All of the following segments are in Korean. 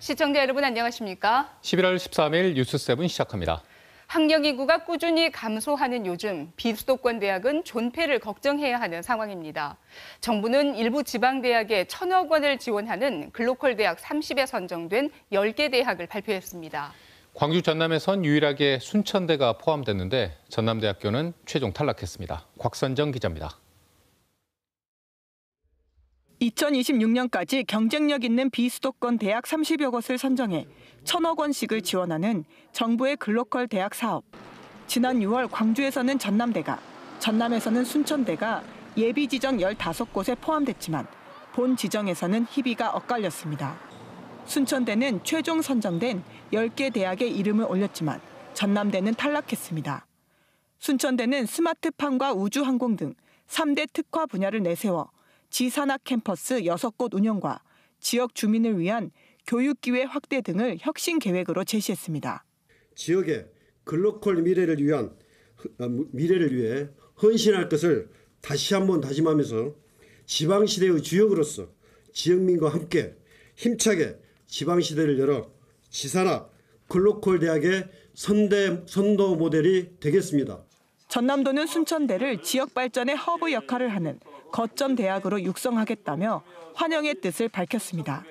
시청자 여러분 안녕하십니까? 11월 13일 뉴스세븐 시작합니다. 학력인구가 꾸준히 감소하는 요즘 비수도권 대학은 존폐를 걱정해야 하는 상황입니다. 정부는 일부 지방대학에 천억 원을 지원하는 글로컬 대학 30에 선정된 10개 대학을 발표했습니다. 광주 전남에선 유일하게 순천대가 포함됐는데 전남대학교는 최종 탈락했습니다. 곽선정 기자입니다. 2026년까지 경쟁력 있는 비수도권 대학 30여 곳을 선정해 천억 원씩을 지원하는 정부의 글로컬 대학 사업. 지난 6월 광주에서는 전남대가, 전남에서는 순천대가 예비 지정 15곳에 포함됐지만 본 지정에서는 희비가 엇갈렸습니다. 순천대는 최종 선정된 10개 대학의 이름을 올렸지만 전남대는 탈락했습니다. 순천대는 스마트팜과 우주항공 등 3대 특화 분야를 내세워 지산학 캠퍼스 6곳 운영과 지역 주민을 위한 교육기회 확대 등을 혁신 계획으로 제시했습니다. 지역의 글로컬 미래를 위한 어, 미래를 위해 헌신할 것을 다시 한번 다짐하면서 지방시대의 주역으로서 지역민과 함께 힘차게 지방시대를 열어 지산학 글로컬 대학의 선대, 선도 모델이 되겠습니다. 전남도는 순천대를 지역 발전의 허브 역할을 하는 거점 대학으로 육성하겠다며 환영의 뜻을 밝혔습니다.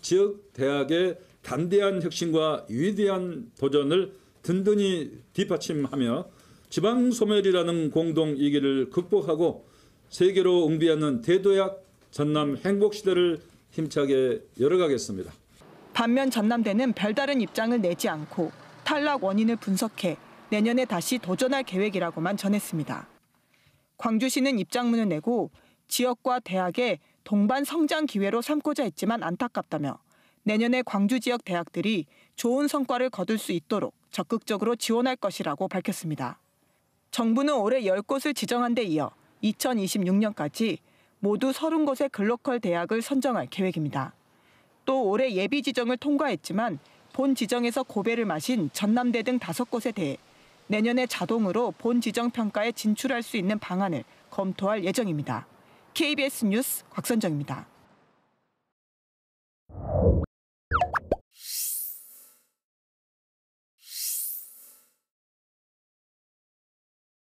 지역 대학의 단대한 혁신과 위대한 도전을 든든히 뒷받침하며 지방 소멸이라는 공동 위기를 극복하고 세계로 응비하는 대도약 전남 행복 시대를 힘차게 열어가겠습니다. 반면 전남대는 별다른 입장을 내지 않고 탈락 원인을 분석해 내년에 다시 도전할 계획이라고만 전했습니다. 광주시는 입장문을 내고 지역과 대학의 동반 성장 기회로 삼고자 했지만 안타깝다며 내년에 광주 지역 대학들이 좋은 성과를 거둘 수 있도록 적극적으로 지원할 것이라고 밝혔습니다. 정부는 올해 10곳을 지정한 데 이어 2026년까지 모두 30곳의 글로컬 대학을 선정할 계획입니다. 또 올해 예비 지정을 통과했지만 본 지정에서 고배를 마신 전남대 등 5곳에 대해 내년에 자동으로 본 지정 평가에 진출할 수 있는 방안을 검토할 예정입니다. KBS 뉴스 곽선정입니다.